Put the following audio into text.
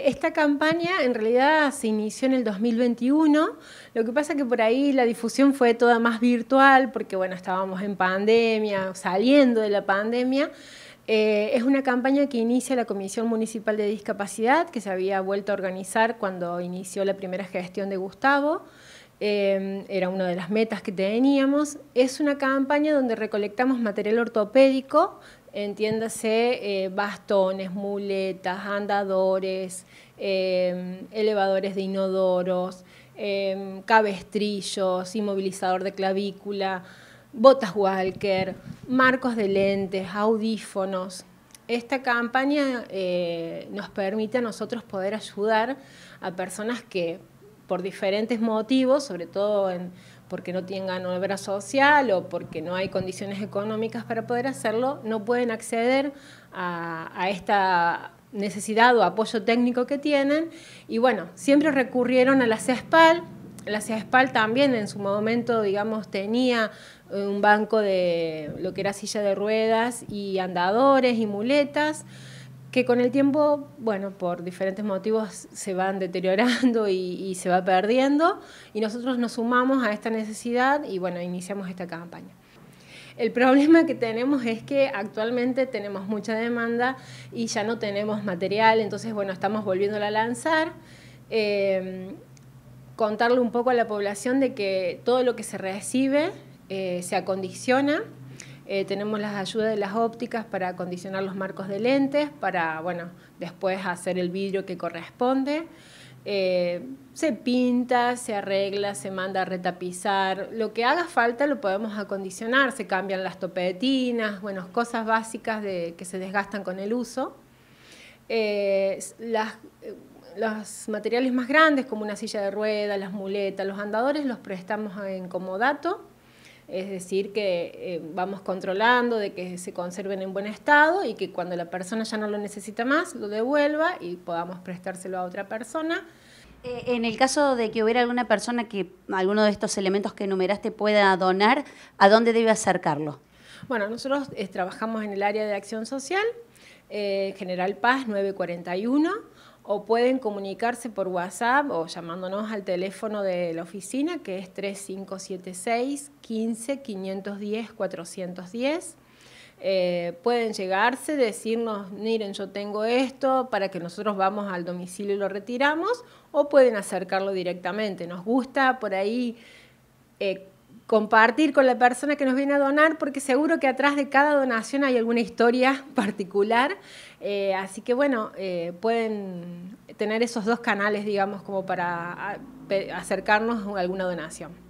Esta campaña en realidad se inició en el 2021, lo que pasa que por ahí la difusión fue toda más virtual porque bueno, estábamos en pandemia, saliendo de la pandemia. Eh, es una campaña que inicia la Comisión Municipal de Discapacidad, que se había vuelto a organizar cuando inició la primera gestión de Gustavo. Em, era una de las metas que teníamos, es una campaña donde recolectamos material ortopédico, entiéndase eh, bastones, muletas, andadores, em, elevadores de inodoros, em, cabestrillos, inmovilizador de clavícula, botas walker, marcos de lentes, audífonos, esta campaña eh, nos permite a nosotros poder ayudar a personas que por diferentes motivos, sobre todo porque no tengan obra social o porque no hay condiciones económicas para poder hacerlo, no pueden acceder a, a esta necesidad o apoyo técnico que tienen. Y bueno, siempre recurrieron a la CESPAL. La CESPAL también en su momento, digamos, tenía eh, un banco de lo que era silla de ruedas y andadores y muletas que con el tiempo, bueno, por diferentes motivos se van deteriorando y, se va perdiendo, y nosotros nos sumamos a esta necesidad y bueno, iniciamos esta campaña. El problema que tenemos es que actualmente tenemos mucha demanda y ya no tenemos material, entonces bueno, estamos volviéndola a lanzar. Eh, contarle un poco a la población de que todo lo que se recibe eh, se acondiciona eh, tenemos las ayudas de las ópticas para acondicionar los marcos de lentes, para después hacer el vidrio que corresponde. Eh, se pinta, se arregla, se manda a retapizar. Lo que haga falta lo podemos acondicionar, se cambian las topetinas, bueno, cosas básicas que se desgastan con el uso. Eh, los materiales más grandes, como una silla de ruedas, las muletas, los andadores, los prestamos en comodato es decir, que eh, vamos controlando de que se conserven en buen estado y que cuando la persona ya no lo necesita más, lo devuelva y podamos prestárselo a otra persona. Eh, en el caso de que hubiera alguna persona que alguno de estos elementos que enumeraste pueda donar, ¿a dónde debe acercarlo? Bueno, nosotros eh, trabajamos en el área de acción social, General Paz 941 o pueden comunicarse por WhatsApp o llamándonos al teléfono de la oficina que es 3576 15 510 410. pueden llegarse, decirnos, miren, yo tengo esto, para que nosotros vamos al domicilio y lo retiramos, o pueden acercarlo directamente. Nos gusta por ahí eh, compartir con la persona que nos viene a donar, porque seguro que atrás de cada donación hay alguna historia particular. Eh, así que bueno, eh, pueden tener esos dos canales, digamos, como para ah, acercarnos a alguna donación.